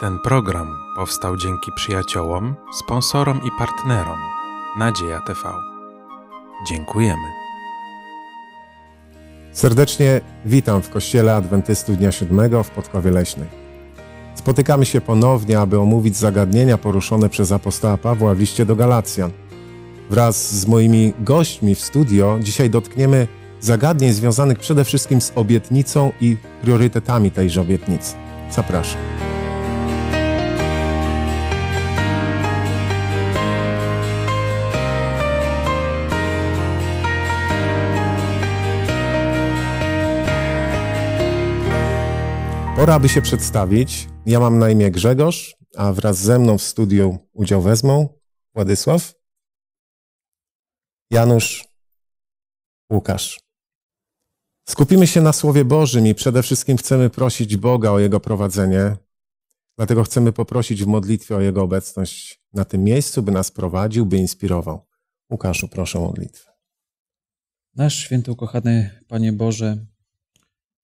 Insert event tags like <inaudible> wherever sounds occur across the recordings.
Ten program powstał dzięki przyjaciołom, sponsorom i partnerom Nadzieja TV. Dziękujemy. Serdecznie witam w Kościele Adwentystów Dnia Siódmego w Podkowie Leśnej. Spotykamy się ponownie, aby omówić zagadnienia poruszone przez apostoła Pawła w liście do Galacjan. Wraz z moimi gośćmi w studio dzisiaj dotkniemy zagadnień związanych przede wszystkim z obietnicą i priorytetami tejże obietnicy. Zapraszam. Pora, by się przedstawić. Ja mam na imię Grzegorz, a wraz ze mną w studiu udział wezmą Władysław, Janusz, Łukasz. Skupimy się na Słowie Bożym i przede wszystkim chcemy prosić Boga o Jego prowadzenie. Dlatego chcemy poprosić w modlitwie o Jego obecność na tym miejscu, by nas prowadził, by inspirował. Łukaszu, proszę o modlitwę. Nasz święty ukochany Panie Boże,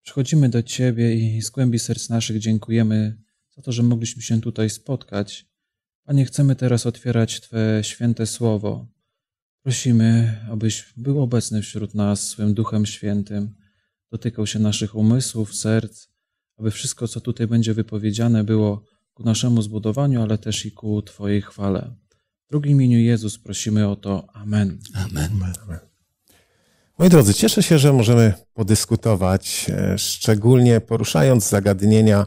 Przychodzimy do Ciebie i z głębi serc naszych dziękujemy za to, że mogliśmy się tutaj spotkać. Panie, chcemy teraz otwierać Twe święte słowo. Prosimy, abyś był obecny wśród nas swym Duchem Świętym, dotykał się naszych umysłów, serc, aby wszystko, co tutaj będzie wypowiedziane, było ku naszemu zbudowaniu, ale też i ku Twojej chwale. W drugim imieniu Jezus prosimy o to. Amen. Amen. Amen. Moi drodzy, cieszę się, że możemy podyskutować, e, szczególnie poruszając zagadnienia,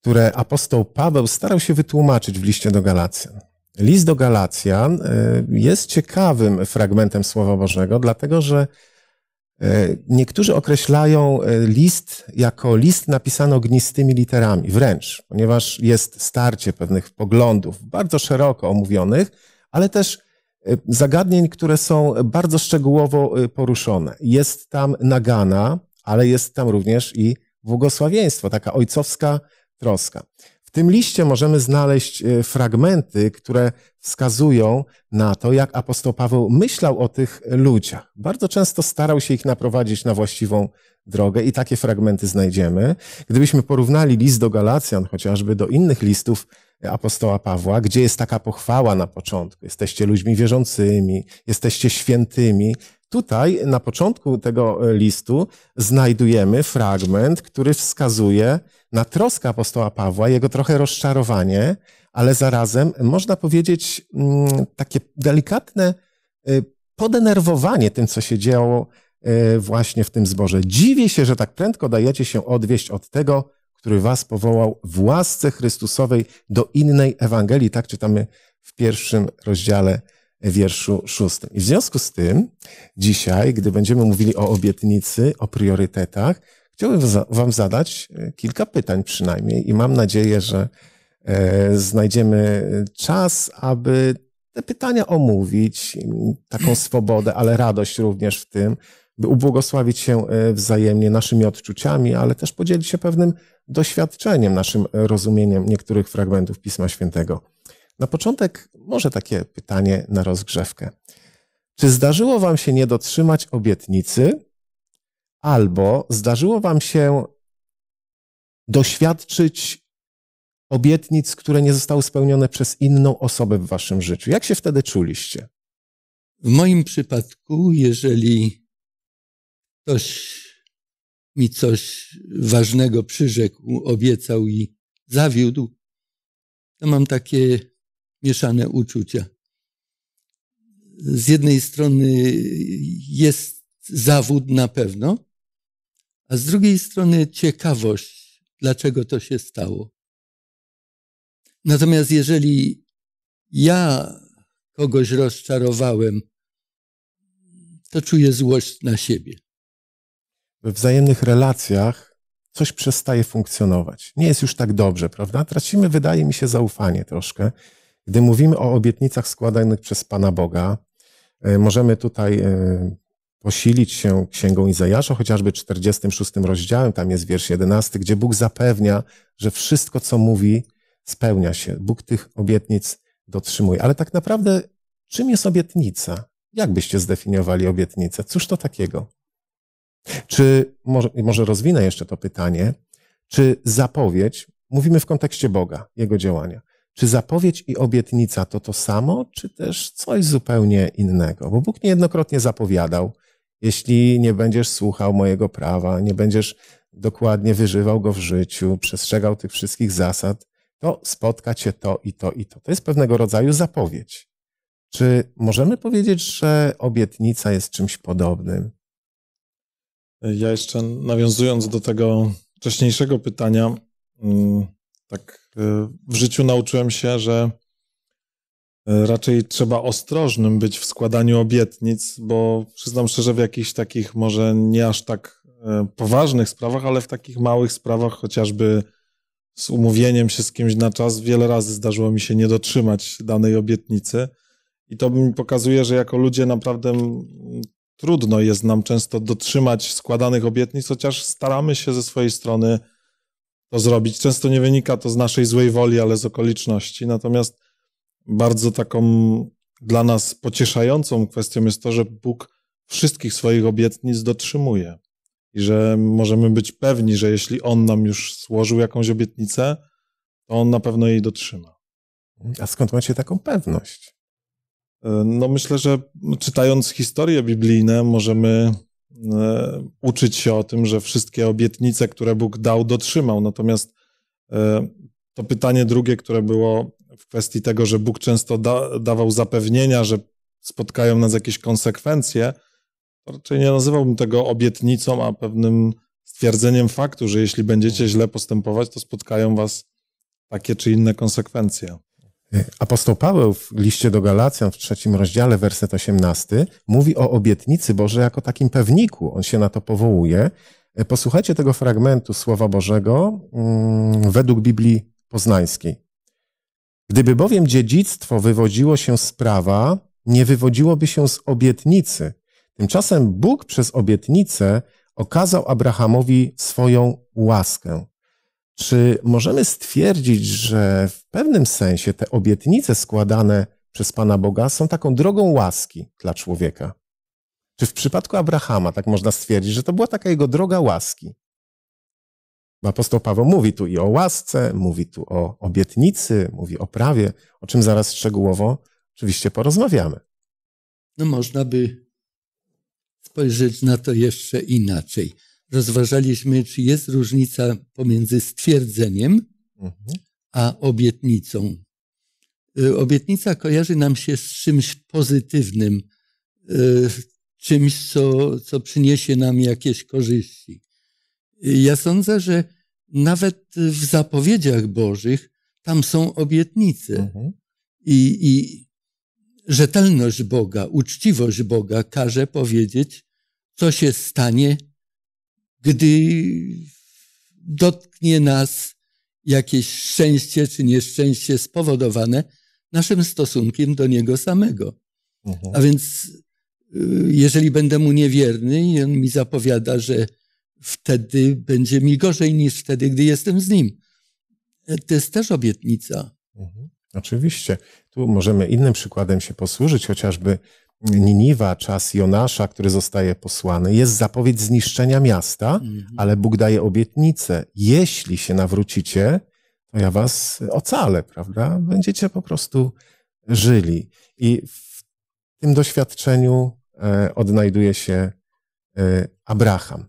które apostoł Paweł starał się wytłumaczyć w liście do Galacjan. List do Galacjan e, jest ciekawym fragmentem Słowa Bożego, dlatego że e, niektórzy określają list jako list napisany ognistymi literami, wręcz, ponieważ jest starcie pewnych poglądów, bardzo szeroko omówionych, ale też Y, zagadnień, które są bardzo szczegółowo y, poruszone. Jest tam nagana, ale jest tam również i błogosławieństwo, taka ojcowska troska. W tym liście możemy znaleźć y, fragmenty, które wskazują na to, jak apostoł Paweł myślał o tych ludziach. Bardzo często starał się ich naprowadzić na właściwą drogę i takie fragmenty znajdziemy. Gdybyśmy porównali list do Galacjan chociażby do innych listów apostoła Pawła, gdzie jest taka pochwała na początku. Jesteście ludźmi wierzącymi, jesteście świętymi. Tutaj na początku tego e, listu znajdujemy fragment, który wskazuje na troskę apostoła Pawła, jego trochę rozczarowanie, ale zarazem można powiedzieć mm, takie delikatne e, podenerwowanie tym, co się działo e, właśnie w tym zborze. Dziwię się, że tak prędko dajecie się odwieść od tego, który was powołał w łasce Chrystusowej do innej Ewangelii. Tak czytamy w pierwszym rozdziale wierszu szóstym. I w związku z tym dzisiaj, gdy będziemy mówili o obietnicy, o priorytetach, chciałbym wam zadać e, kilka pytań przynajmniej i mam nadzieję, że e, znajdziemy czas, aby te pytania omówić, mm, taką swobodę, ale radość również w tym, by ubłogosławić się e, wzajemnie naszymi odczuciami, ale też podzielić się pewnym doświadczeniem, naszym e, rozumieniem niektórych fragmentów Pisma Świętego. Na początek może takie pytanie na rozgrzewkę. Czy zdarzyło Wam się nie dotrzymać obietnicy, albo zdarzyło Wam się doświadczyć obietnic, które nie zostały spełnione przez inną osobę w Waszym życiu? Jak się wtedy czuliście? W moim przypadku, jeżeli ktoś mi coś ważnego przyrzekł, obiecał i zawiódł, to mam takie mieszane uczucia. Z jednej strony jest zawód na pewno, a z drugiej strony ciekawość, dlaczego to się stało. Natomiast jeżeli ja kogoś rozczarowałem, to czuję złość na siebie we wzajemnych relacjach coś przestaje funkcjonować. Nie jest już tak dobrze, prawda? Tracimy, wydaje mi się, zaufanie troszkę. Gdy mówimy o obietnicach składanych przez Pana Boga, e, możemy tutaj e, posilić się Księgą Izajasza, chociażby 46 rozdziałem, tam jest wiersz 11, gdzie Bóg zapewnia, że wszystko, co mówi, spełnia się. Bóg tych obietnic dotrzymuje. Ale tak naprawdę, czym jest obietnica? Jak byście zdefiniowali obietnicę? Cóż to takiego? Czy, może, może rozwinę jeszcze to pytanie, czy zapowiedź, mówimy w kontekście Boga, Jego działania, czy zapowiedź i obietnica to to samo, czy też coś zupełnie innego? Bo Bóg niejednokrotnie zapowiadał, jeśli nie będziesz słuchał mojego prawa, nie będziesz dokładnie wyżywał go w życiu, przestrzegał tych wszystkich zasad, to spotka cię to i to i to. To jest pewnego rodzaju zapowiedź. Czy możemy powiedzieć, że obietnica jest czymś podobnym? Ja jeszcze nawiązując do tego wcześniejszego pytania, mm, tak y, w życiu nauczyłem się, że y, raczej trzeba ostrożnym być w składaniu obietnic, bo przyznam szczerze, w jakichś takich może nie aż tak y, poważnych sprawach, ale w takich małych sprawach, chociażby z umówieniem się z kimś na czas, wiele razy zdarzyło mi się nie dotrzymać danej obietnicy. I to mi pokazuje, że jako ludzie naprawdę mm, trudno jest nam często dotrzymać składanych obietnic, chociaż staramy się ze swojej strony to zrobić. Często nie wynika to z naszej złej woli, ale z okoliczności. Natomiast bardzo taką dla nas pocieszającą kwestią jest to, że Bóg wszystkich swoich obietnic dotrzymuje i że możemy być pewni, że jeśli On nam już złożył jakąś obietnicę, to On na pewno jej dotrzyma. A skąd macie taką pewność? E, no myślę, że czytając historie biblijne możemy e, uczyć się o tym, że wszystkie obietnice, które Bóg dał, dotrzymał. Natomiast e, to pytanie drugie, które było w kwestii tego, że Bóg często da, dawał zapewnienia, że spotkają nas jakieś konsekwencje, raczej nie nazywałbym tego obietnicą, a pewnym stwierdzeniem faktu, że jeśli będziecie źle postępować, to spotkają was takie czy inne konsekwencje. Apostoł Paweł w liście do Galacjan w trzecim rozdziale, werset 18, mówi o obietnicy Boże jako takim pewniku. On się na to powołuje. E, posłuchajcie tego fragmentu Słowa Bożego mm, według Biblii Poznańskiej. Gdyby bowiem dziedzictwo wywodziło się z prawa, nie wywodziłoby się z obietnicy. Tymczasem Bóg przez obietnicę okazał Abrahamowi swoją łaskę. Czy możemy stwierdzić, że w pewnym sensie te obietnice składane przez Pana Boga są taką drogą łaski dla człowieka? Czy w przypadku Abrahama tak można stwierdzić, że to była taka jego droga łaski? Bo apostoł Paweł mówi tu i o łasce, mówi tu o obietnicy, mówi o prawie, o czym zaraz szczegółowo oczywiście porozmawiamy. No można by spojrzeć na to jeszcze inaczej rozważaliśmy, czy jest różnica pomiędzy stwierdzeniem mhm. a obietnicą. Y, obietnica kojarzy nam się z czymś pozytywnym, y, czymś, co, co przyniesie nam jakieś korzyści. Y, ja sądzę, że nawet w zapowiedziach Bożych tam są obietnice. Mhm. I, I rzetelność Boga, uczciwość Boga każe powiedzieć, co się stanie gdy dotknie nas jakieś szczęście czy nieszczęście spowodowane naszym stosunkiem do Niego samego. Mhm. A więc y, jeżeli będę Mu niewierny i On mi zapowiada, że wtedy będzie mi gorzej niż wtedy, gdy jestem z Nim. E, to jest też obietnica. Mhm. Oczywiście. Tu możemy innym przykładem się posłużyć, chociażby Niniwa, czas Jonasza, który zostaje posłany, jest zapowiedź zniszczenia miasta, mhm. ale Bóg daje obietnicę. Jeśli się nawrócicie, to ja was ocalę, prawda? Będziecie po prostu żyli. I w tym doświadczeniu e, odnajduje się e, Abraham.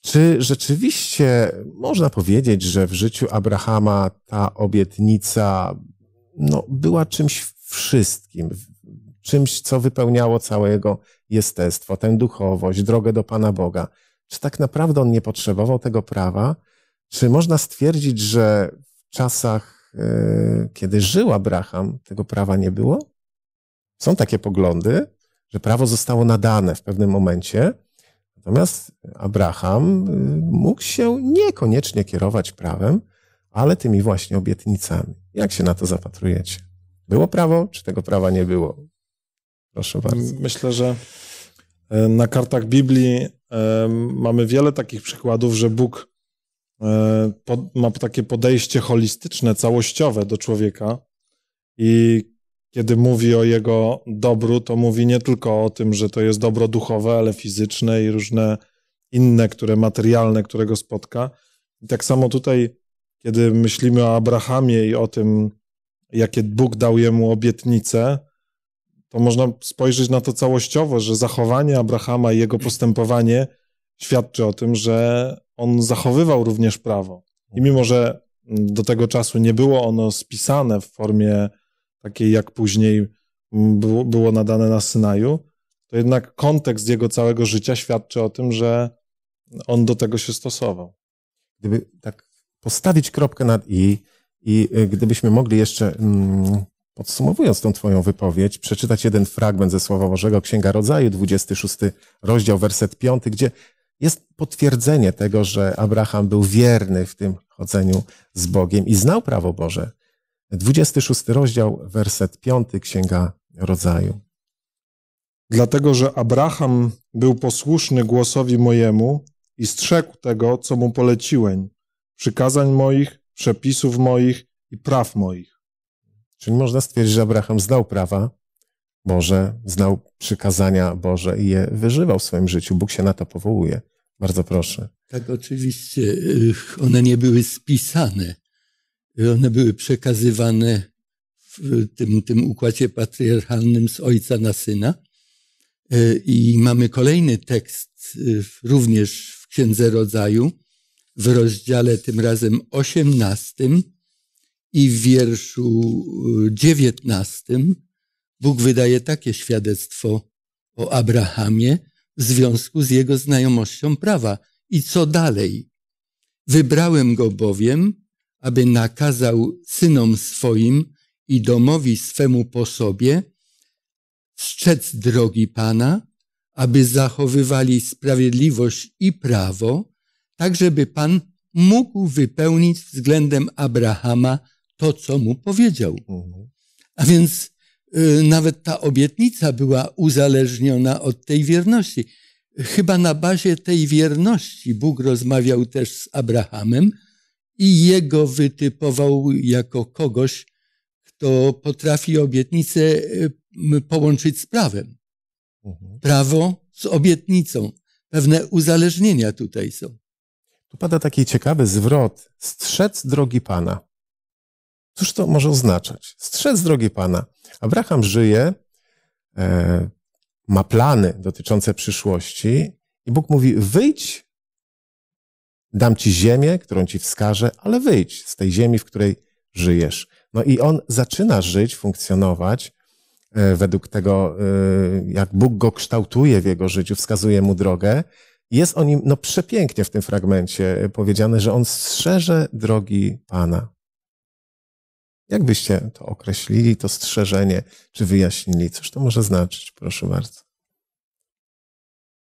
Czy rzeczywiście można powiedzieć, że w życiu Abrahama ta obietnica no, była czymś wszystkim? czymś, co wypełniało całe jego jestestwo, tę duchowość, drogę do Pana Boga. Czy tak naprawdę on nie potrzebował tego prawa? Czy można stwierdzić, że w czasach, e, kiedy żył Abraham, tego prawa nie było? Są takie poglądy, że prawo zostało nadane w pewnym momencie, natomiast Abraham e, mógł się niekoniecznie kierować prawem, ale tymi właśnie obietnicami. Jak się na to zapatrujecie? Było prawo, czy tego prawa nie było? Proszę bardzo. Myślę, że e, na kartach Biblii e, mamy wiele takich przykładów, że Bóg e, ma takie podejście holistyczne, całościowe do człowieka i kiedy mówi o jego dobru, to mówi nie tylko o tym, że to jest dobro duchowe, ale fizyczne i różne inne, które materialne, którego spotka. I tak samo tutaj, kiedy myślimy o Abrahamie i o tym, jakie Bóg dał jemu obietnice, to można spojrzeć na to całościowo, że zachowanie Abrahama i jego postępowanie świadczy o tym, że on zachowywał również prawo. I mimo, że do tego czasu nie było ono spisane w formie takiej, jak później było nadane na Synaju, to jednak kontekst jego całego życia świadczy o tym, że on do tego się stosował. Gdyby tak postawić kropkę nad i i y, gdybyśmy mogli jeszcze mm, Podsumowując tą Twoją wypowiedź, przeczytać jeden fragment ze Słowa Bożego, Księga Rodzaju, 26 rozdział, werset 5, gdzie jest potwierdzenie tego, że Abraham był wierny w tym chodzeniu z Bogiem i znał prawo Boże. 26 rozdział, werset 5 Księga Rodzaju. Dlatego, że Abraham był posłuszny głosowi mojemu i strzegł tego, co mu poleciłem, przykazań moich, przepisów moich i praw moich. Czyli można stwierdzić, że Abraham znał prawa Boże, znał przykazania Boże i je wyżywał w swoim życiu. Bóg się na to powołuje. Bardzo proszę. Tak, oczywiście. Y, one nie były spisane. One były przekazywane w tym, tym układzie patriarchalnym z ojca na syna. Y, I mamy kolejny tekst, y, również w Księdze Rodzaju, w rozdziale tym razem 18 i w wierszu y, dziewiętnastym Bóg wydaje takie świadectwo o Abrahamie w związku z jego znajomością prawa. I co dalej? Wybrałem go bowiem, aby nakazał synom swoim i domowi swemu po sobie strzec drogi Pana, aby zachowywali sprawiedliwość i prawo, tak żeby Pan mógł wypełnić względem Abrahama to, co mu powiedział. Mhm. A więc y, nawet ta obietnica była uzależniona od tej wierności. Chyba na bazie tej wierności Bóg rozmawiał też z Abrahamem i jego wytypował jako kogoś, kto potrafi obietnicę y, połączyć z prawem. Mhm. Prawo z obietnicą. Pewne uzależnienia tutaj są. Tu pada taki ciekawy zwrot: strzec drogi Pana. Cóż to może oznaczać? Strzec drogi Pana. Abraham żyje, e, ma plany dotyczące przyszłości i Bóg mówi: wyjdź, dam ci ziemię, którą ci wskażę, ale wyjdź z tej ziemi, w której żyjesz. No i on zaczyna żyć, funkcjonować e, według tego, e, jak Bóg go kształtuje w jego życiu, wskazuje mu drogę. Jest o nim no, przepięknie w tym fragmencie powiedziane, że on strzeże drogi Pana. Jak byście to określili, to strzeżenie, czy wyjaśnili? Cóż to może znaczyć? Proszę bardzo.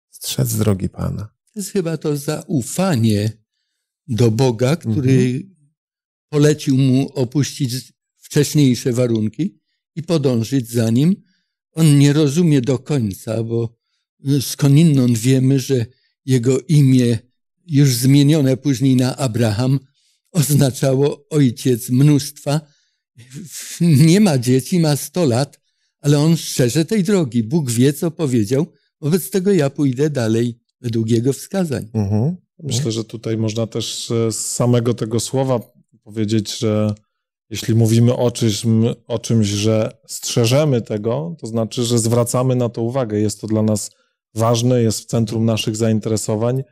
Strzec drogi Pana. To jest chyba to zaufanie do Boga, który mhm. polecił mu opuścić wcześniejsze warunki i podążyć za nim. On nie rozumie do końca, bo skądinąd wiemy, że jego imię, już zmienione później na Abraham, oznaczało ojciec mnóstwa <laughs> nie ma dzieci, ma 100 lat, ale on szczerze tej drogi. Bóg wie, co powiedział, wobec tego ja pójdę dalej według jego wskazań. Mhm. Myślę, że tutaj można też e, z samego tego słowa powiedzieć, że jeśli mówimy o czymś, o czymś, że strzeżemy tego, to znaczy, że zwracamy na to uwagę. Jest to dla nas ważne, jest w centrum naszych zainteresowań.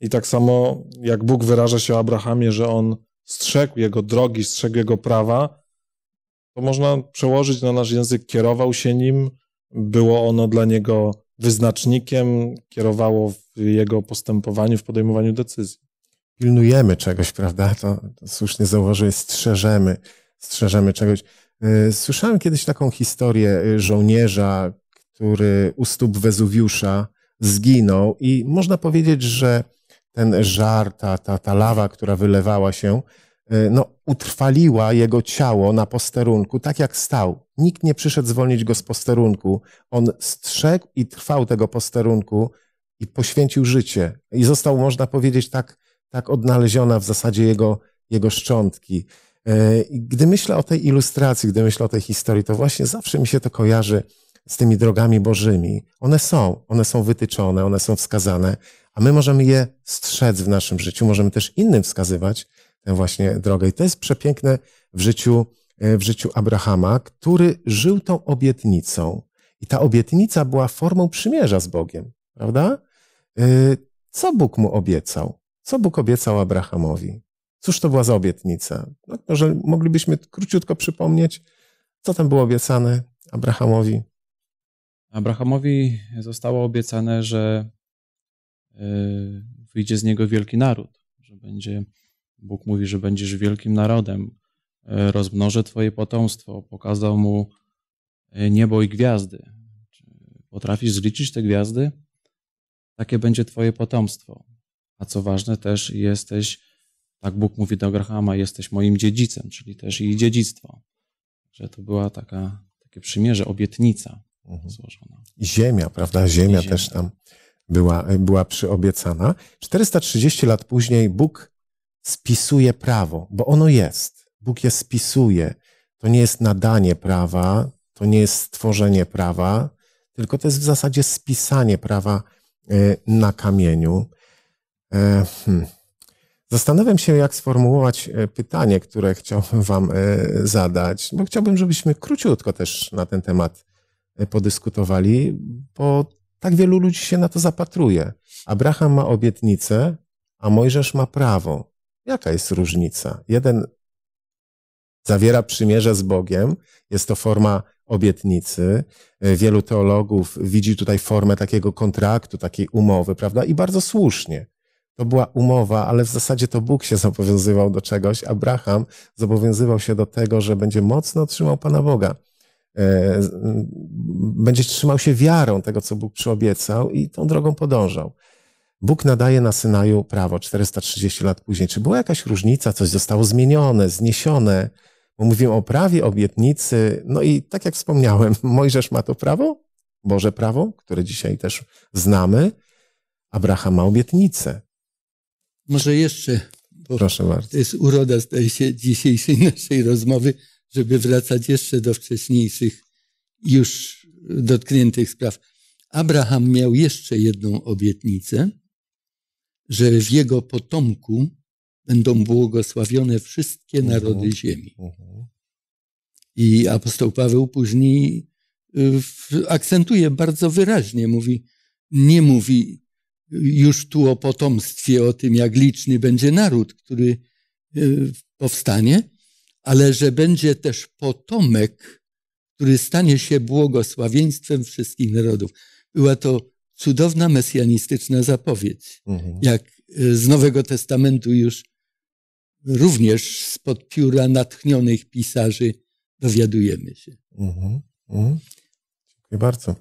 I tak samo jak Bóg wyraża się o Abrahamie, że on strzegł jego drogi, strzegł jego prawa, to można przełożyć na nasz język, kierował się nim, było ono dla niego wyznacznikiem, kierowało w jego postępowaniu, w podejmowaniu decyzji. Pilnujemy czegoś, prawda? To, to słusznie zauważyłeś, strzeżemy, strzeżemy czegoś. Y, słyszałem kiedyś taką historię y, żołnierza, który u stóp Wezuwiusza zginął i można powiedzieć, że ten żar, ta, ta, ta lawa, która wylewała się, Y, no, utrwaliła jego ciało na posterunku, tak jak stał. Nikt nie przyszedł zwolnić go z posterunku. On strzegł i trwał tego posterunku i poświęcił życie. I został, można powiedzieć, tak, tak odnaleziona w zasadzie jego, jego szczątki. Y, gdy myślę o tej ilustracji, gdy myślę o tej historii, to właśnie zawsze mi się to kojarzy z tymi drogami Bożymi. One są, one są wytyczone, one są wskazane, a my możemy je strzec w naszym życiu, możemy też innym wskazywać, tę właśnie drogę. I to jest przepiękne w życiu, e, w życiu Abrahama, który żył tą obietnicą. I ta obietnica była formą przymierza z Bogiem, prawda? E, co Bóg mu obiecał? Co Bóg obiecał Abrahamowi? Cóż to była za obietnica? No, może moglibyśmy króciutko przypomnieć, co tam było obiecane Abrahamowi? Abrahamowi zostało obiecane, że e, wyjdzie z niego wielki naród, że będzie Bóg mówi, że będziesz wielkim narodem, e, rozmnożę Twoje potomstwo, pokazał mu e, niebo i gwiazdy. Czy potrafisz zliczyć te gwiazdy? Takie będzie Twoje potomstwo. A co ważne, też jesteś, tak Bóg mówi do Grahama, jesteś moim dziedzicem, czyli też i dziedzictwo. Że to była taka, takie przymierze, obietnica mhm. złożona. ziemia, prawda? Ziemia, ziemia też tam była, była przyobiecana. 430 lat później Bóg spisuje prawo, bo ono jest. Bóg je spisuje. To nie jest nadanie prawa, to nie jest stworzenie prawa, tylko to jest w zasadzie spisanie prawa e, na kamieniu. E, hmm. Zastanawiam się, jak sformułować e, pytanie, które chciałbym Wam zadać, bo chciałbym, żebyśmy króciutko też na ten temat podyskutowali, bo tak wielu ludzi się na to zapatruje. Abraham ma obietnicę, a Mojżesz ma prawo. Jaka jest różnica? Jeden zawiera przymierze z Bogiem, jest to forma obietnicy. Wielu teologów widzi tutaj formę takiego kontraktu, takiej umowy, prawda? I bardzo słusznie. To była umowa, ale w zasadzie to Bóg się zobowiązywał do czegoś. Abraham zobowiązywał się do tego, że będzie mocno trzymał Pana Boga. Będzie trzymał się wiarą tego, co Bóg przyobiecał i tą drogą podążał. Bóg nadaje na Synaju prawo 430 lat później. Czy była jakaś różnica, coś zostało zmienione, zniesione? Bo mówimy o prawie obietnicy, no i tak jak wspomniałem, <laughs> Mojżesz ma to prawo, Boże prawo, które dzisiaj też znamy. Abraham ma obietnicę. Może jeszcze. Proszę bardzo. To jest uroda zdaje się, dzisiejszej <laughs> naszej rozmowy, żeby wracać jeszcze do wcześniejszych, już dotkniętych spraw. Abraham miał jeszcze jedną obietnicę, że w jego potomku będą błogosławione wszystkie mhm. narody uh-huh. ziemi. Uh-huh. I apostoł Paweł później y, akcentuje bardzo wyraźnie, mówi, nie mówi już tu o potomstwie, o tym, jak liczny będzie naród, który y, powstanie, ale że będzie też potomek, który stanie się błogosławieństwem wszystkich narodów. Była to cudowna mesjanistyczna zapowiedź, mhm. jak y, z Nowego Testamentu już również spod pióra natchnionych pisarzy dowiadujemy się. Mhm. Mhm. Dziękuję bardzo.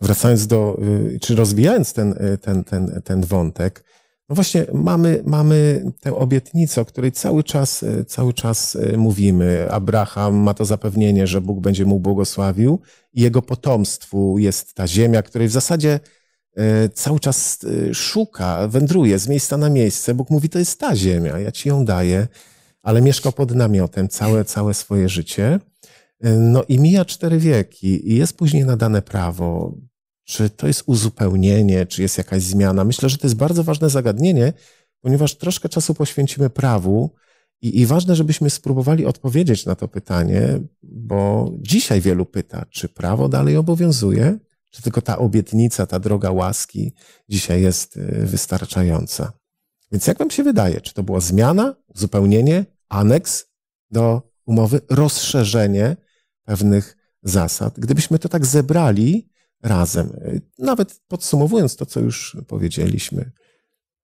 Wracając do, y, czy rozwijając ten, y, ten, ten, ten wątek, no właśnie mamy, mamy tę obietnicę, o której cały czas, e, cały czas e, mówimy. Abraham ma to zapewnienie, że Bóg będzie mu błogosławił i jego potomstwu jest ta ziemia, której w zasadzie e, cały czas szuka, wędruje z miejsca na miejsce. Bóg mówi, to jest ta ziemia, ja ci ją daję, ale mieszka pod namiotem całe, całe swoje życie. No i mija cztery wieki i jest później nadane prawo. Czy to jest uzupełnienie, czy jest jakaś zmiana? Myślę, że to jest bardzo ważne zagadnienie, ponieważ troszkę czasu poświęcimy prawu i, i ważne, żebyśmy spróbowali odpowiedzieć na to pytanie, bo dzisiaj wielu pyta, czy prawo dalej obowiązuje, czy tylko ta obietnica, ta droga łaski dzisiaj jest y, wystarczająca. Więc jak Wam się wydaje, czy to była zmiana, uzupełnienie, aneks do umowy, rozszerzenie pewnych zasad? Gdybyśmy to tak zebrali, razem. Y, nawet podsumowując to, co już powiedzieliśmy.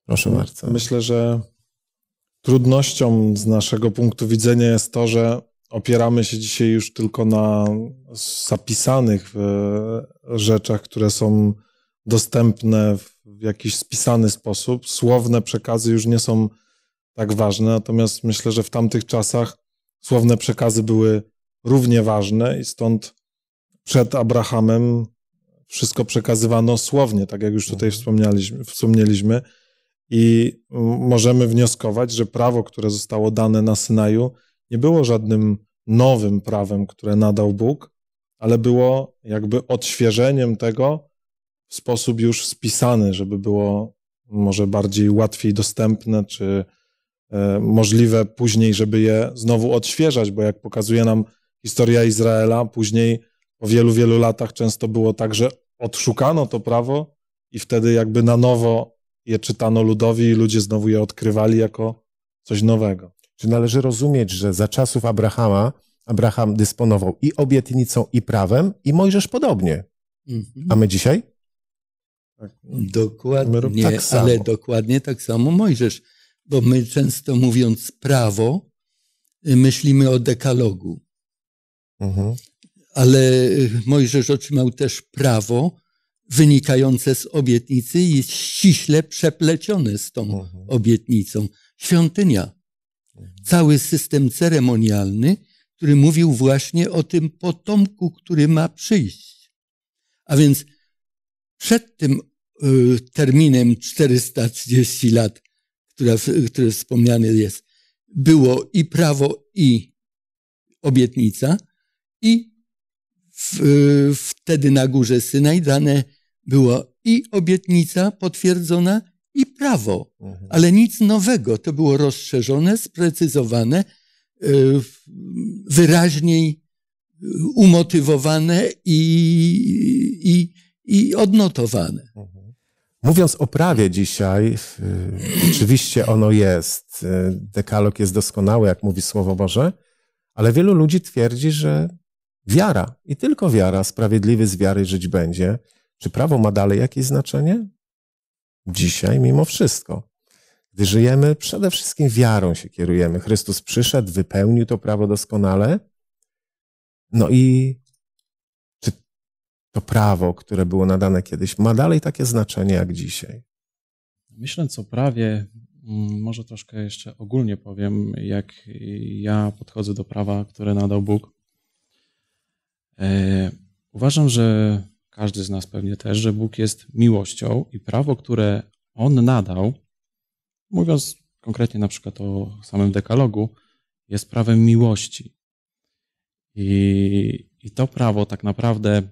Proszę bardzo. Myślę, że trudnością z naszego punktu widzenia jest to, że opieramy się dzisiaj już tylko na zapisanych rzeczach, które są dostępne w jakiś spisany sposób. Słowne przekazy już nie są tak ważne, natomiast myślę, że w tamtych czasach słowne przekazy były równie ważne i stąd przed Abrahamem wszystko przekazywano słownie, tak jak już tutaj mhm. wspomnieliśmy, wspomnieliśmy. I możemy wnioskować, że prawo, które zostało dane na Synaju, nie było żadnym nowym prawem, które nadał Bóg, ale było jakby odświeżeniem tego w sposób już spisany, żeby było może bardziej łatwiej dostępne, czy e, możliwe później, żeby je znowu odświeżać, bo jak pokazuje nam historia Izraela, później po wielu, wielu latach często było tak, że odszukano to prawo i wtedy jakby na nowo je czytano ludowi i ludzie znowu je odkrywali jako coś nowego. Czy należy rozumieć, że za czasów Abrahama Abraham dysponował i obietnicą, i prawem, i Mojżesz podobnie. Mhm. A my dzisiaj? Tak. Dokładnie, tak ale dokładnie tak samo Mojżesz, bo my często mówiąc prawo, y, myślimy o dekalogu. Mhm ale y, Mojżesz otrzymał też prawo wynikające z obietnicy i jest ściśle przeplecione z tą mhm. obietnicą. Świątynia, cały system ceremonialny, który mówił właśnie o tym potomku, który ma przyjść. A więc przed tym y, terminem 430 lat, które, które wspomniane jest, było i prawo, i obietnica, i w, y, wtedy na górze Synaj dane było i obietnica potwierdzona, i prawo, mhm. ale nic nowego. To było rozszerzone, sprecyzowane, y, wyraźniej y, umotywowane i, i, i odnotowane. Mhm. Mówiąc o prawie dzisiaj, oczywiście ono jest, dekalog jest doskonały, jak mówi Słowo Boże, ale wielu ludzi twierdzi, że Wiara i tylko wiara, sprawiedliwy z wiary żyć będzie. Czy prawo ma dalej jakieś znaczenie? Dzisiaj mimo wszystko. Gdy żyjemy, przede wszystkim wiarą się kierujemy. Chrystus przyszedł, wypełnił to prawo doskonale. No i czy to prawo, które było nadane kiedyś, ma dalej takie znaczenie jak dzisiaj? Myślę, co prawie, mm, może troszkę jeszcze ogólnie powiem, jak ja podchodzę do prawa, które nadał Bóg. E, uważam, że każdy z nas pewnie też, że Bóg jest miłością i prawo, które On nadał, mówiąc konkretnie na przykład o samym dekalogu, jest prawem miłości. I, i to prawo tak naprawdę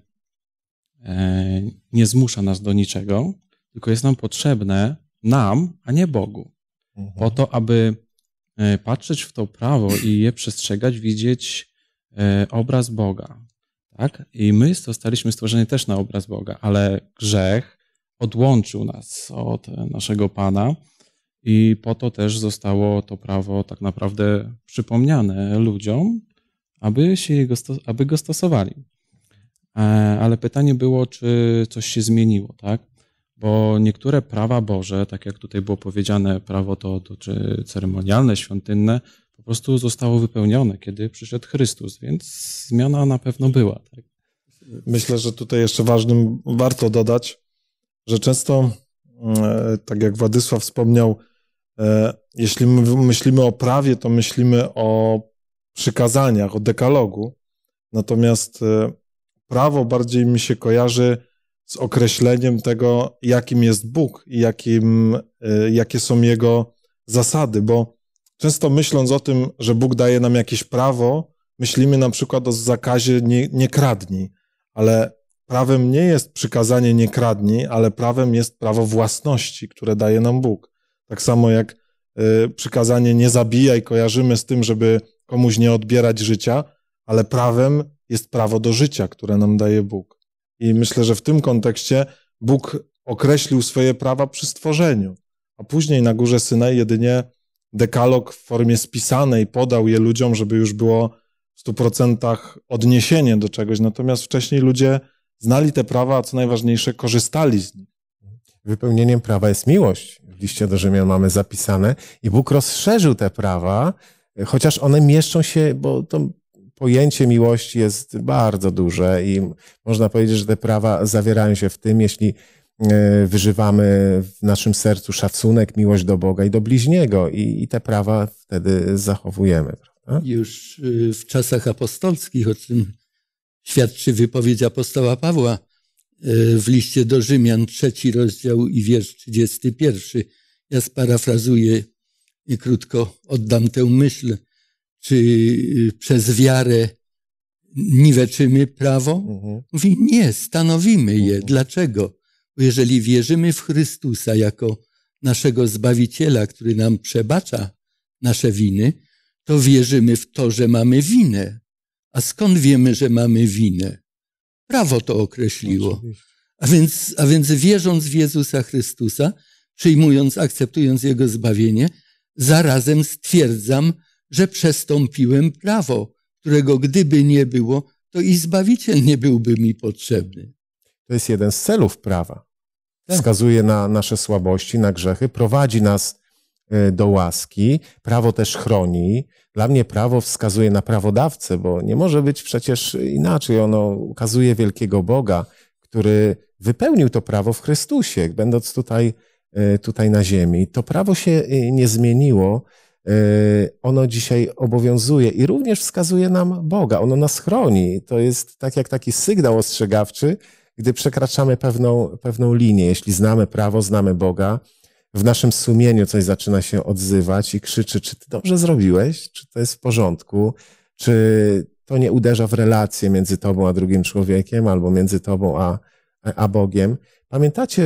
e, nie zmusza nas do niczego, tylko jest nam potrzebne nam, a nie Bogu. Mhm. Po to, aby e, patrzeć w to prawo i je przestrzegać, widzieć obraz Boga, tak? I my zostaliśmy stworzeni też na obraz Boga, ale grzech odłączył nas od e, naszego Pana i po to też zostało to prawo tak naprawdę przypomniane ludziom, aby, się jego, aby go stosowali. E, ale pytanie było, czy coś się zmieniło, tak? Bo niektóre prawa Boże, tak jak tutaj było powiedziane, prawo to czy ceremonialne, świątynne, po prostu zostało wypełnione, kiedy przyszedł Chrystus, więc zmiana na pewno była. Tak? Myślę, że tutaj jeszcze ważnym warto dodać, że często, mm, e, tak jak Władysław wspomniał, e, jeśli my myślimy o prawie, to myślimy o przykazaniach, o dekalogu. Natomiast e, prawo bardziej mi się kojarzy z określeniem tego, jakim jest Bóg i jakim, jakie są jego zasady, bo Często myśląc o tym, że Bóg daje nam jakieś prawo, myślimy na przykład o zakazie nie, nie kradnij, ale prawem nie jest przykazanie nie kradnij, ale prawem jest prawo własności, które daje nam Bóg. Tak samo jak y, przykazanie nie zabijaj kojarzymy z tym, żeby komuś nie odbierać życia, ale prawem jest prawo do życia, które nam daje Bóg. I myślę, że w tym kontekście Bóg określił swoje prawa przy stworzeniu, a później na górze Synaj jedynie dekalog w formie spisanej, podał je ludziom, żeby już było w 100% odniesienie do czegoś. Natomiast wcześniej ludzie znali te prawa, a co najważniejsze, korzystali z nich. Wypełnieniem prawa jest miłość. W liście do Rzymian mamy zapisane i Bóg rozszerzył te prawa, chociaż one mieszczą się, bo to pojęcie miłości jest bardzo duże i można powiedzieć, że te prawa zawierają się w tym, jeśli E, wyżywamy w naszym sercu szacunek, miłość do Boga i do bliźniego i, i te prawa wtedy zachowujemy. Prawda? Już y, w czasach apostolskich, o czym świadczy wypowiedź apostoła Pawła y, w liście do Rzymian, trzeci rozdział i wiersz 31. Ja sparafrazuję i krótko oddam tę myśl. Czy y, przez wiarę niweczymy prawo? Mhm. Mówi, nie, stanowimy je. Mhm. Dlaczego? Bo jeżeli wierzymy w Chrystusa jako naszego Zbawiciela, który nam przebacza nasze winy, to wierzymy w to, że mamy winę. A skąd wiemy, że mamy winę? Prawo to określiło. A więc, a więc wierząc w Jezusa Chrystusa, przyjmując, akceptując Jego zbawienie, zarazem stwierdzam, że przestąpiłem prawo, którego gdyby nie było, to i Zbawiciel nie byłby mi potrzebny. To jest jeden z celów prawa. Tak. wskazuje na nasze słabości, na grzechy, prowadzi nas e, do łaski. Prawo też chroni. Dla mnie prawo wskazuje na prawodawcę, bo nie może być przecież inaczej. Ono ukazuje wielkiego Boga, który wypełnił to prawo w Chrystusie, będąc tutaj, e, tutaj na ziemi. To prawo się e, nie zmieniło. Ono dzisiaj obowiązuje i również wskazuje nam Boga. Ono nas chroni. To jest tak jak taki sygnał ostrzegawczy, gdy przekraczamy pewną, pewną linię. Jeśli znamy prawo, znamy Boga, w naszym sumieniu coś zaczyna się odzywać i krzyczy, czy ty dobrze zrobiłeś, czy to jest w porządku, czy to nie uderza w relacje między tobą a drugim człowiekiem albo między tobą a, a Bogiem. Pamiętacie,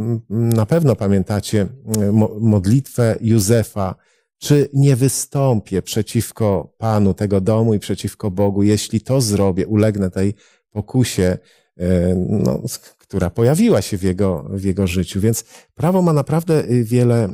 mm, na pewno pamiętacie mm, modlitwę Józefa, czy nie wystąpię przeciwko Panu tego domu i przeciwko Bogu, jeśli to zrobię, ulegnę tej pokusie, E, no, która pojawiła się w jego, w jego życiu. Więc prawo ma naprawdę e, wiele, e,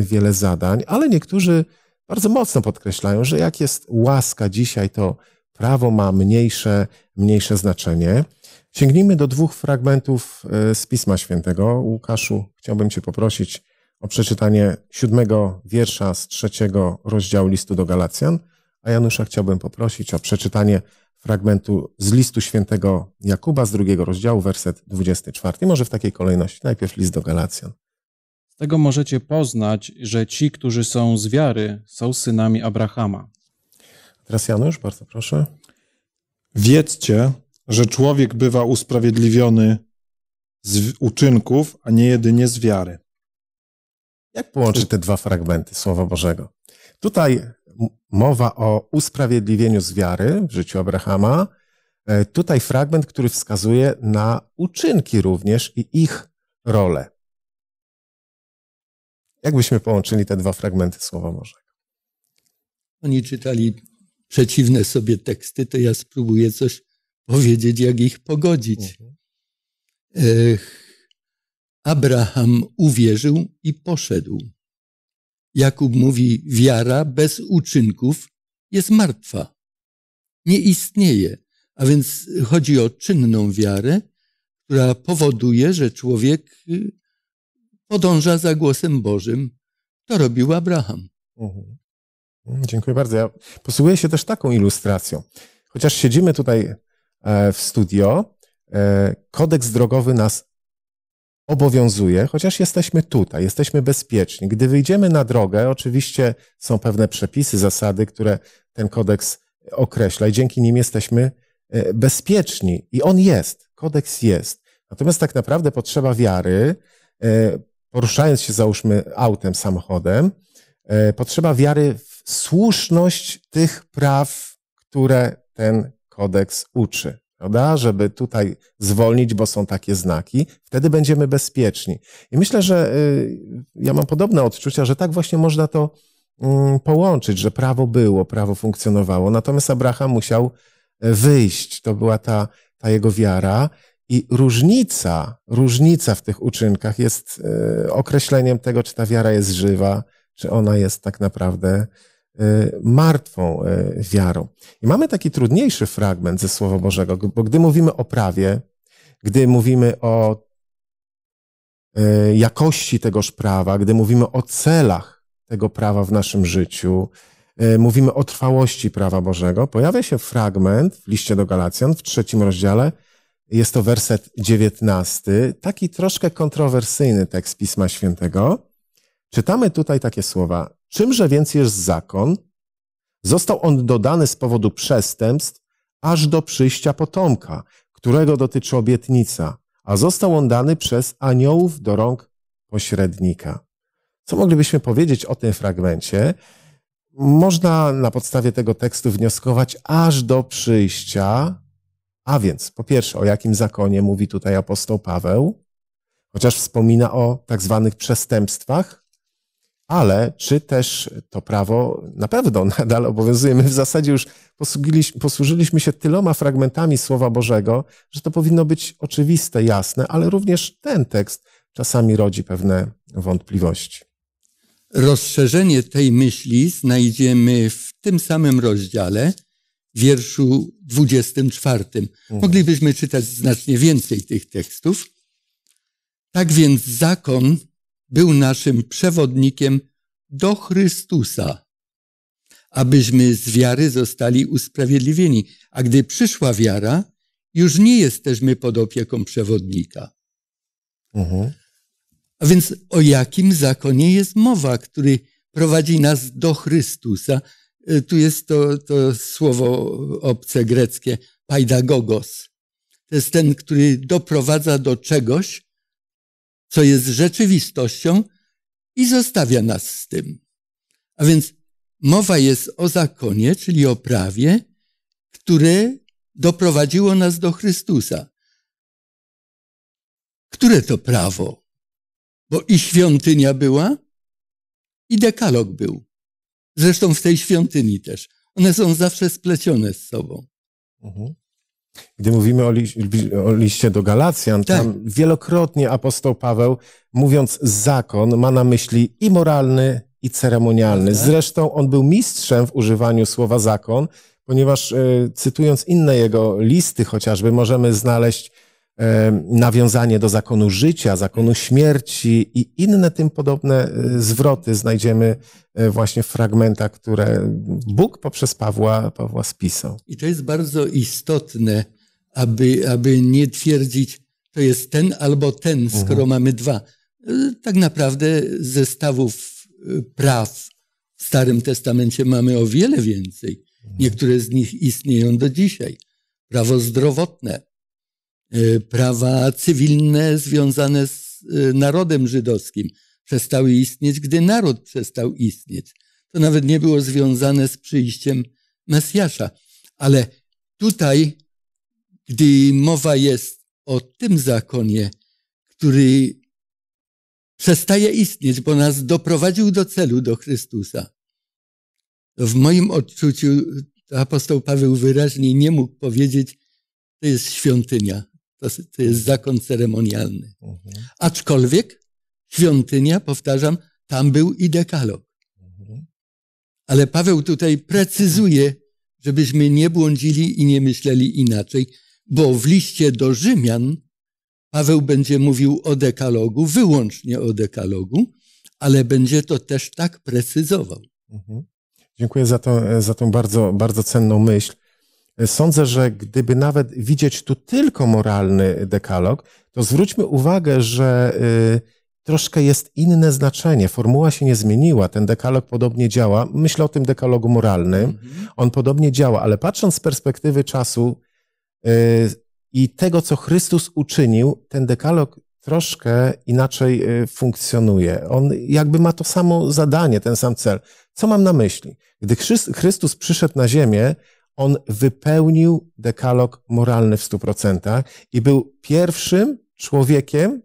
wiele zadań, ale niektórzy bardzo mocno podkreślają, że jak jest łaska dzisiaj, to prawo ma mniejsze, mniejsze znaczenie. Sięgnijmy do dwóch fragmentów z Pisma Świętego. Łukaszu, chciałbym Cię poprosić o przeczytanie siódmego wiersza z trzeciego rozdziału listu do Galacjan a Janusza chciałbym poprosić o przeczytanie fragmentu z listu świętego Jakuba z drugiego rozdziału, werset 24. Może w takiej kolejności. Najpierw list do Galacjan. Z tego możecie poznać, że ci, którzy są z wiary, są synami Abrahama. Teraz Janusz, bardzo proszę. Wiedzcie, że człowiek bywa usprawiedliwiony z uczynków, a nie jedynie z wiary. Jak połączyć te dwa fragmenty Słowa Bożego? Tutaj mowa o usprawiedliwieniu z wiary w życiu Abrahama. E, tutaj fragment, który wskazuje na uczynki również i ich rolę. Jakbyśmy połączyli te dwa fragmenty Słowa może? Oni czytali przeciwne sobie teksty, to ja spróbuję coś powiedzieć, jak ich pogodzić. Mhm. Ech, Abraham uwierzył i poszedł Jakub mówi, wiara bez uczynków jest martwa. Nie istnieje. A więc chodzi o czynną wiarę, która powoduje, że człowiek y, podąża za głosem Bożym. To robił Abraham. Mhm. Mm, dziękuję bardzo. Ja posługuję się też taką ilustracją. Chociaż siedzimy tutaj e, w studio, e, kodeks drogowy nas obowiązuje, chociaż jesteśmy tutaj, jesteśmy bezpieczni. Gdy wyjdziemy na drogę, oczywiście są pewne przepisy, zasady, które ten kodeks określa i dzięki nim jesteśmy e, bezpieczni. I on jest, kodeks jest. Natomiast tak naprawdę potrzeba wiary, e, poruszając się załóżmy autem, samochodem, e, potrzeba wiary w słuszność tych praw, które ten kodeks uczy prawda? Żeby tutaj zwolnić, bo są takie znaki, wtedy będziemy bezpieczni. I myślę, że y, ja mam podobne odczucia, że tak właśnie można to mm, połączyć, że prawo było, prawo funkcjonowało. Natomiast Abraham musiał e, wyjść. To była ta, ta jego wiara. I różnica, różnica w tych uczynkach jest e, określeniem tego, czy ta wiara jest żywa, czy ona jest tak naprawdę E, martwą e, wiarą. I mamy taki trudniejszy fragment ze Słowa Bożego, bo gdy mówimy o prawie, gdy mówimy o e, jakości tegoż prawa, gdy mówimy o celach tego prawa w naszym życiu, mówimy o trwałości prawa Bożego, pojawia się fragment w liście do Galacjan w trzecim rozdziale. Jest to werset dziewiętnasty, taki troszkę kontrowersyjny tekst Pisma Świętego. Czytamy tutaj takie słowa: Czymże więc jest zakon? Został on dodany z powodu przestępstw aż do przyjścia potomka, którego dotyczy obietnica, a został on dany przez aniołów do rąk pośrednika. Co moglibyśmy powiedzieć o tym fragmencie? Można na podstawie tego tekstu wnioskować aż do przyjścia. A więc, po pierwsze, o jakim zakonie mówi tutaj apostoł Paweł, chociaż wspomina o tak zwanych przestępstwach, ale czy też to prawo na pewno <laughs> nadal obowiązuje? My w zasadzie już posłużyliśmy się tyloma fragmentami Słowa Bożego, że to powinno być oczywiste, jasne, ale również ten tekst czasami rodzi pewne wątpliwości. Rozszerzenie tej myśli znajdziemy w tym samym rozdziale, wierszu 24. Mhm. Moglibyśmy czytać znacznie więcej tych tekstów. Tak więc zakon był naszym przewodnikiem do Chrystusa, abyśmy z wiary zostali usprawiedliwieni. A gdy przyszła wiara, już nie jesteśmy pod opieką przewodnika. Mhm. A więc o jakim zakonie jest mowa, który prowadzi nas do Chrystusa? E, tu jest to, to słowo obce greckie, paidagogos. To jest ten, który doprowadza do czegoś, co jest rzeczywistością i zostawia nas z tym. A więc mowa jest o zakonie, czyli o prawie, które doprowadziło nas do Chrystusa. Które to prawo? Bo i świątynia była, i dekalog był. Zresztą w tej świątyni też. One są zawsze splecione z sobą. Mhm. Gdy mówimy o, o liście do Galacjan, tak. tam wielokrotnie apostoł Paweł, mówiąc zakon, ma na myśli i moralny, i ceremonialny. Tak. Zresztą on był mistrzem w używaniu słowa zakon, ponieważ y, cytując inne jego listy chociażby, możemy znaleźć nawiązanie do zakonu życia, zakonu śmierci i inne tym podobne y, zwroty znajdziemy y, właśnie w fragmentach, które Bóg poprzez Pawła, Pawła spisał. I to jest bardzo istotne, aby, aby nie twierdzić, to jest ten albo ten, skoro mhm. mamy dwa. Y, tak naprawdę zestawów praw w Starym Testamencie mamy o wiele więcej. Mhm. Niektóre z nich istnieją do dzisiaj. Prawo zdrowotne, Y, prawa cywilne związane z y, narodem żydowskim przestały istnieć, gdy naród przestał istnieć. To nawet nie było związane z przyjściem Mesjasza. Ale tutaj, gdy mowa jest o tym zakonie, który przestaje istnieć, bo nas doprowadził do celu, do Chrystusa, w moim odczuciu apostoł Paweł wyraźnie nie mógł powiedzieć, to jest świątynia to, to jest zakon ceremonialny. Mhm. Aczkolwiek świątynia, powtarzam, tam był i dekalog. Mhm. Ale Paweł tutaj precyzuje, żebyśmy nie błądzili i nie myśleli inaczej, bo w liście do Rzymian Paweł będzie mówił o dekalogu, wyłącznie o dekalogu, ale będzie to też tak precyzował. Mhm. Dziękuję za, to, za tą bardzo, bardzo cenną myśl. Sądzę, że gdyby nawet widzieć tu tylko moralny dekalog, to zwróćmy uwagę, że y, troszkę jest inne znaczenie. Formuła się nie zmieniła. Ten dekalog podobnie działa. Myślę o tym dekalogu moralnym. Mhm. On podobnie działa, ale patrząc z perspektywy czasu y, i tego, co Chrystus uczynił, ten dekalog troszkę inaczej y, funkcjonuje. On jakby ma to samo zadanie, ten sam cel. Co mam na myśli? Gdy Chrystus przyszedł na ziemię, on wypełnił dekalog moralny w 100% i był pierwszym człowiekiem,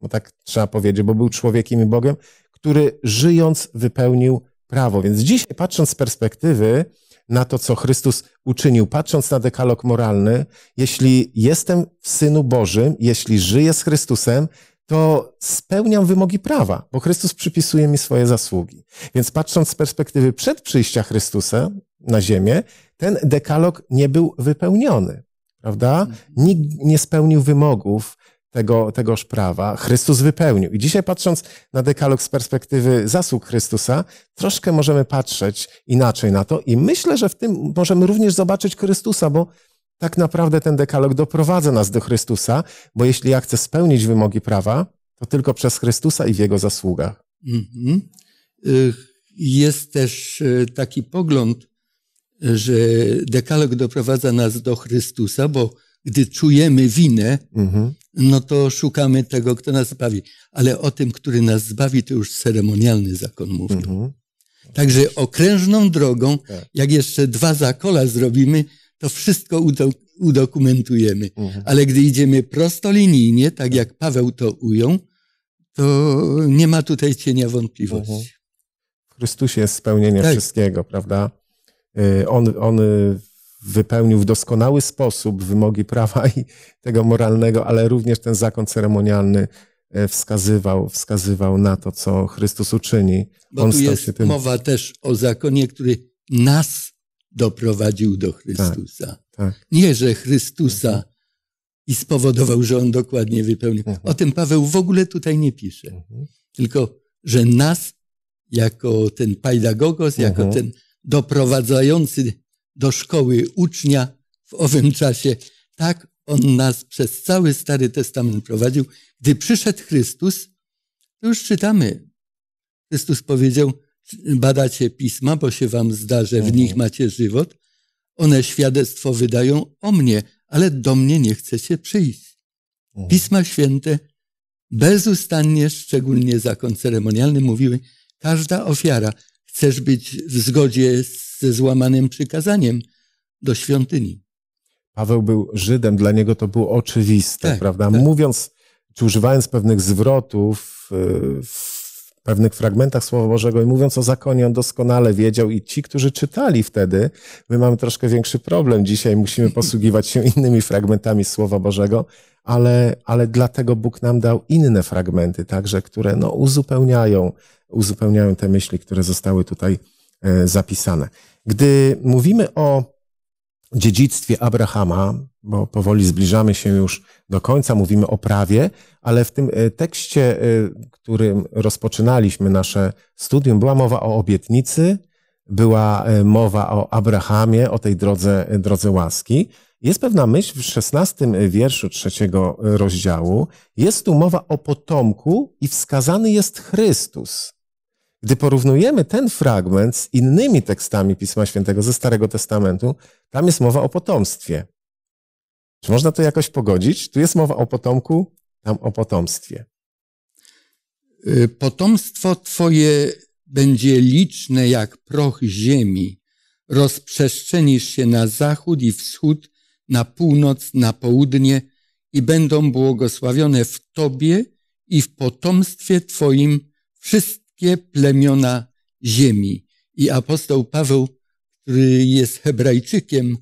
bo tak trzeba powiedzieć, bo był człowiekiem i Bogiem, który żyjąc wypełnił prawo. Więc dzisiaj, patrząc z perspektywy na to, co Chrystus uczynił, patrząc na dekalog moralny, jeśli jestem w Synu Bożym, jeśli żyję z Chrystusem, to spełniam wymogi prawa, bo Chrystus przypisuje mi swoje zasługi. Więc patrząc z perspektywy przed przyjścia Chrystusa, na ziemię, ten dekalog nie był wypełniony, prawda? Mhm. Nikt nie spełnił wymogów tego, tegoż prawa. Chrystus wypełnił. I dzisiaj patrząc na dekalog z perspektywy zasług Chrystusa, troszkę możemy patrzeć inaczej na to i myślę, że w tym możemy również zobaczyć Chrystusa, bo tak naprawdę ten dekalog doprowadza nas do Chrystusa, bo jeśli ja chcę spełnić wymogi prawa, to tylko przez Chrystusa i w Jego zasługach. Mm -hmm. Jest też y, taki pogląd, że dekalog doprowadza nas do Chrystusa, bo gdy czujemy winę, mhm. no to szukamy tego, kto nas zbawi. Ale o tym, który nas zbawi, to już ceremonialny zakon mówił. Mhm. Także okrężną drogą, tak. jak jeszcze dwa zakola zrobimy, to wszystko udok udokumentujemy. Mhm. Ale gdy idziemy prostolinijnie, tak jak Paweł to ujął, to nie ma tutaj cienia wątpliwości. Mhm. W Chrystusie jest spełnienie tak. wszystkiego, prawda? Y, on, on wypełnił w doskonały sposób wymogi prawa i tego moralnego, ale również ten zakon ceremonialny y, wskazywał, wskazywał na to, co Chrystus uczyni. Bo on tu jest tym... mowa też o zakonie, który nas doprowadził do tak, Chrystusa. Tak, tak. Nie, że Chrystusa mhm. i spowodował, że on dokładnie wypełnił. Mhm. O tym Paweł w ogóle tutaj nie pisze. Mhm. Tylko, że nas jako ten paidagogos, jako ten doprowadzający do szkoły ucznia w owym czasie. Tak on nas przez cały Stary Testament prowadził. Gdy przyszedł Chrystus, to już czytamy. Chrystus powiedział: Badacie pisma, bo się wam zdarze, w nich mhm. macie żywot. One świadectwo wydają o mnie, ale do mnie nie chcecie przyjść. Mhm. Pisma święte bezustannie, szczególnie zakon ceremonialny, mówiły: Każda ofiara chcesz być w zgodzie ze złamanym przykazaniem do świątyni. Paweł był Żydem, dla niego to było oczywiste, tak, prawda? Tak. Mówiąc, czy używając pewnych zwrotów y, w pewnych fragmentach Słowa Bożego i mówiąc o zakonie, on doskonale wiedział i ci, którzy czytali wtedy, my mamy troszkę większy problem dzisiaj, musimy posługiwać się <laughs> innymi fragmentami Słowa Bożego, ale, ale dlatego Bóg nam dał inne fragmenty, także, które no, uzupełniają, uzupełniają te myśli, które zostały tutaj e, zapisane. Gdy mówimy o dziedzictwie Abrahama, bo powoli zbliżamy się już do końca, mówimy o prawie, ale w tym e, tekście, e, którym rozpoczynaliśmy nasze studium, była mowa o obietnicy, była mowa o Abrahamie, o tej drodze, drodze łaski. Jest pewna myśl w szesnastym wierszu trzeciego rozdziału. Jest tu mowa o potomku i wskazany jest Chrystus. Gdy porównujemy ten fragment z innymi tekstami Pisma Świętego ze Starego Testamentu, tam jest mowa o potomstwie. Czy można to jakoś pogodzić? Tu jest mowa o potomku, tam o potomstwie. Y, potomstwo Twoje będzie liczne jak proch ziemi. Rozprzestrzenisz się na zachód i wschód na północ, na południe i będą błogosławione w Tobie i w potomstwie Twoim wszystkie plemiona ziemi. I apostoł Paweł, który jest Hebrajczykiem,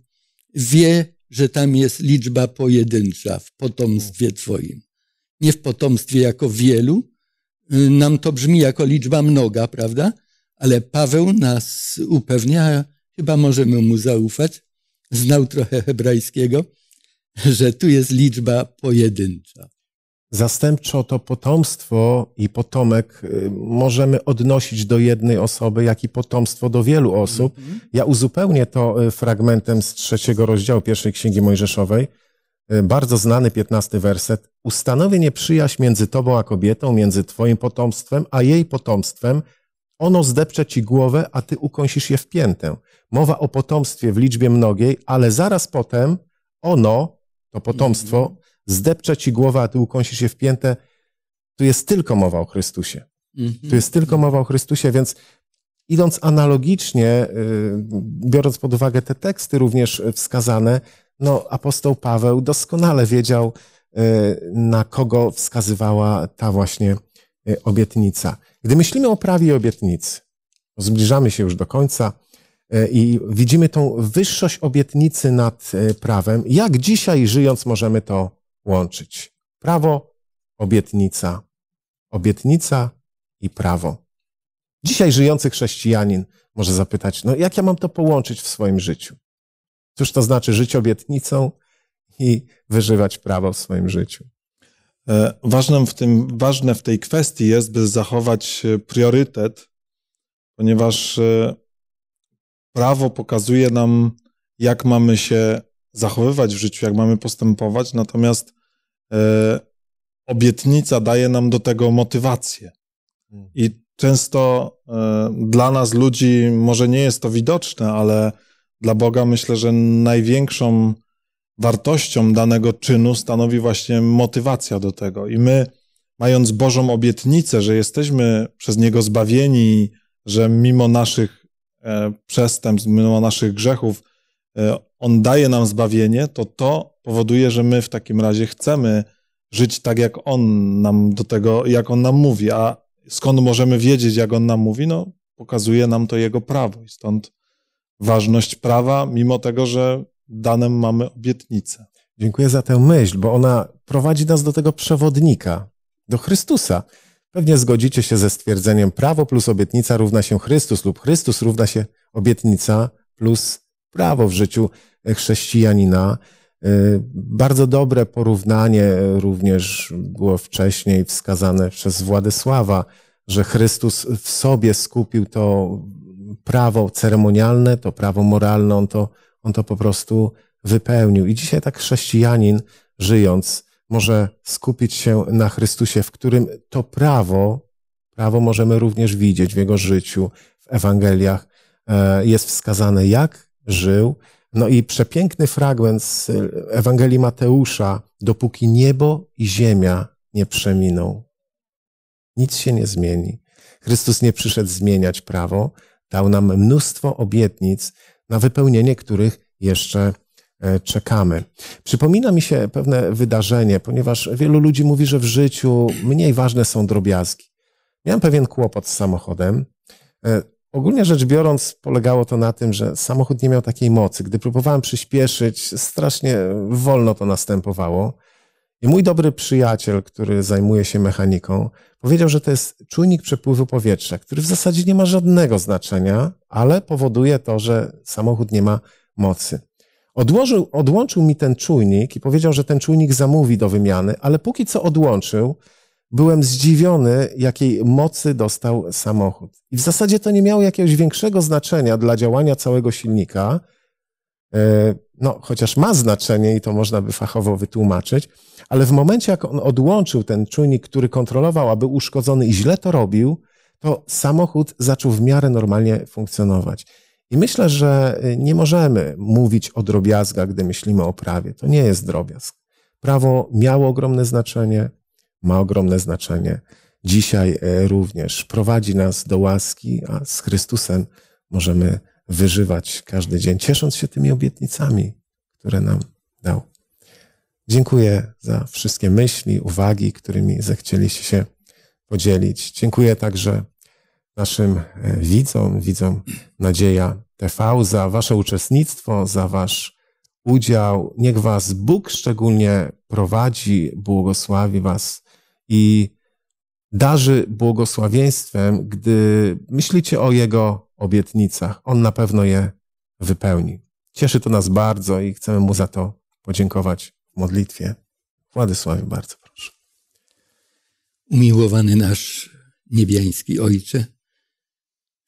wie, że tam jest liczba pojedyncza w potomstwie Twoim. Nie w potomstwie jako wielu. Y, nam to brzmi jako liczba mnoga, prawda? Ale Paweł nas upewnia, chyba możemy mu zaufać, znał trochę hebrajskiego, że tu jest liczba pojedyncza. Zastępczo to potomstwo i potomek y, możemy odnosić do jednej osoby, jak i potomstwo do wielu osób. Mhm. Ja uzupełnię to y, fragmentem z trzeciego rozdziału pierwszej Księgi Mojżeszowej. Y, bardzo znany piętnasty werset. Ustanowię nieprzyjaźń między tobą a kobietą, między twoim potomstwem a jej potomstwem. Ono zdepcze ci głowę, a ty ukąsisz je w piętę mowa o potomstwie w liczbie mnogiej, ale zaraz potem ono, to potomstwo, zdepcza ci głowę, a ty ukąsisz się w piętę. Tu jest tylko mowa o Chrystusie. Tu jest tylko mhm. mowa o Chrystusie, więc idąc analogicznie, y, biorąc pod uwagę te teksty również y, wskazane, no apostoł Paweł doskonale wiedział, y, na kogo wskazywała ta właśnie obietnica. Gdy myślimy o prawie i obietnicy, zbliżamy się już do końca, E, i widzimy tą wyższość obietnicy nad e, prawem. Jak dzisiaj żyjąc możemy to łączyć? Prawo, obietnica. Obietnica i prawo. Dzisiaj żyjący chrześcijanin może zapytać, no jak ja mam to połączyć w swoim życiu? Cóż to znaczy żyć obietnicą i wyżywać prawo w swoim życiu? E, ważne w, tym, ważne w tej kwestii jest, by zachować priorytet, ponieważ prawo pokazuje nam, jak mamy się zachowywać w życiu, jak mamy postępować, natomiast e, obietnica daje nam do tego motywację. I często e, dla nas ludzi może nie jest to widoczne, ale dla Boga myślę, że największą wartością danego czynu stanowi właśnie motywacja do tego. I my, mając Bożą obietnicę, że jesteśmy przez Niego zbawieni, że mimo naszych E, przestępstw, mimo naszych grzechów, e, on daje nam zbawienie, to to powoduje, że my w takim razie chcemy żyć tak, jak on nam do tego, jak on nam mówi. A skąd możemy wiedzieć, jak on nam mówi? No, pokazuje nam to jego prawo. I stąd ważność prawa, mimo tego, że danem mamy obietnicę. Dziękuję za tę myśl, bo ona prowadzi nas do tego przewodnika, do Chrystusa. Pewnie zgodzicie się ze stwierdzeniem prawo plus obietnica równa się Chrystus lub Chrystus równa się obietnica plus prawo w życiu e, chrześcijanina. E, bardzo dobre porównanie również było wcześniej wskazane przez Władysława, że Chrystus w sobie skupił to prawo ceremonialne, to prawo moralne, on to, on to po prostu wypełnił. I dzisiaj tak chrześcijanin żyjąc może skupić się na Chrystusie, w którym to prawo, prawo możemy również widzieć w Jego życiu, w Ewangeliach, e, jest wskazane, jak żył. No i przepiękny fragment z Ewangelii Mateusza, dopóki niebo i ziemia nie przeminą. Nic się nie zmieni. Chrystus nie przyszedł zmieniać prawo, dał nam mnóstwo obietnic, na wypełnienie których jeszcze E, czekamy. Przypomina mi się pewne wydarzenie, ponieważ wielu ludzi mówi, że w życiu mniej ważne są drobiazgi. Miałem pewien kłopot z samochodem. E, ogólnie rzecz biorąc, polegało to na tym, że samochód nie miał takiej mocy. Gdy próbowałem przyspieszyć, strasznie wolno to następowało. I mój dobry przyjaciel, który zajmuje się mechaniką, powiedział, że to jest czujnik przepływu powietrza, który w zasadzie nie ma żadnego znaczenia, ale powoduje to, że samochód nie ma mocy. Odłożył, odłączył mi ten czujnik i powiedział, że ten czujnik zamówi do wymiany, ale póki co odłączył, byłem zdziwiony, jakiej mocy dostał samochód. I w zasadzie to nie miało jakiegoś większego znaczenia dla działania całego silnika. E, no, chociaż ma znaczenie i to można by fachowo wytłumaczyć, ale w momencie, jak on odłączył ten czujnik, który kontrolował, aby uszkodzony i źle to robił, to samochód zaczął w miarę normalnie funkcjonować. I myślę, że y, nie możemy mówić o drobiazgach, gdy myślimy o prawie. To nie jest drobiazg. Prawo miało ogromne znaczenie, ma ogromne znaczenie. Dzisiaj y, również prowadzi nas do łaski, a z Chrystusem możemy wyżywać każdy dzień, ciesząc się tymi obietnicami, które nam dał. Dziękuję za wszystkie myśli, uwagi, którymi zechcieliście się podzielić. Dziękuję także naszym e, widzom, widzom Nadzieja TV, za Wasze uczestnictwo, za Wasz udział. Niech Was Bóg szczególnie prowadzi, błogosławi Was i darzy błogosławieństwem, gdy myślicie o Jego obietnicach. On na pewno je wypełni. Cieszy to nas bardzo i chcemy Mu za to podziękować w modlitwie. Władysławie, bardzo proszę. Umiłowany nasz niebiański Ojcze,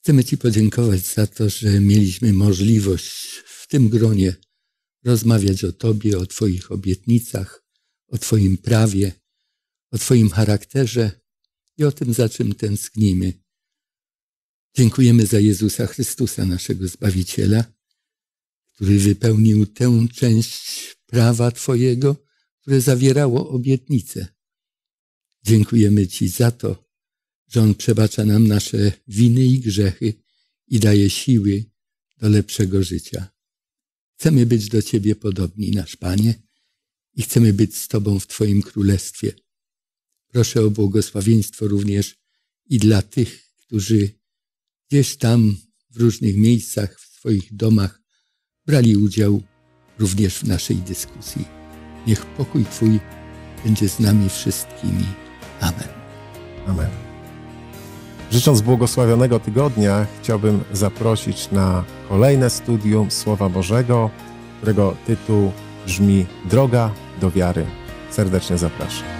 Chcemy Ci podziękować za to, że mieliśmy możliwość w tym gronie rozmawiać o Tobie, o Twoich obietnicach, o Twoim prawie, o Twoim charakterze i o tym, za czym tęsknimy. Dziękujemy za Jezusa Chrystusa, naszego Zbawiciela, który wypełnił tę część prawa Twojego, które zawierało obietnice. Dziękujemy Ci za to, że On przebacza nam nasze winy i grzechy i daje siły do lepszego życia. Chcemy być do Ciebie podobni, nasz Panie, i chcemy być z Tobą w Twoim królestwie. Proszę o błogosławieństwo również i dla tych, którzy gdzieś tam w różnych miejscach, w swoich domach brali udział również w naszej dyskusji. Niech pokój Twój będzie z nami wszystkimi. Amen. Amen. Życząc błogosławionego tygodnia, chciałbym zaprosić na kolejne studium Słowa Bożego, którego tytuł brzmi Droga do wiary. Serdecznie zapraszam.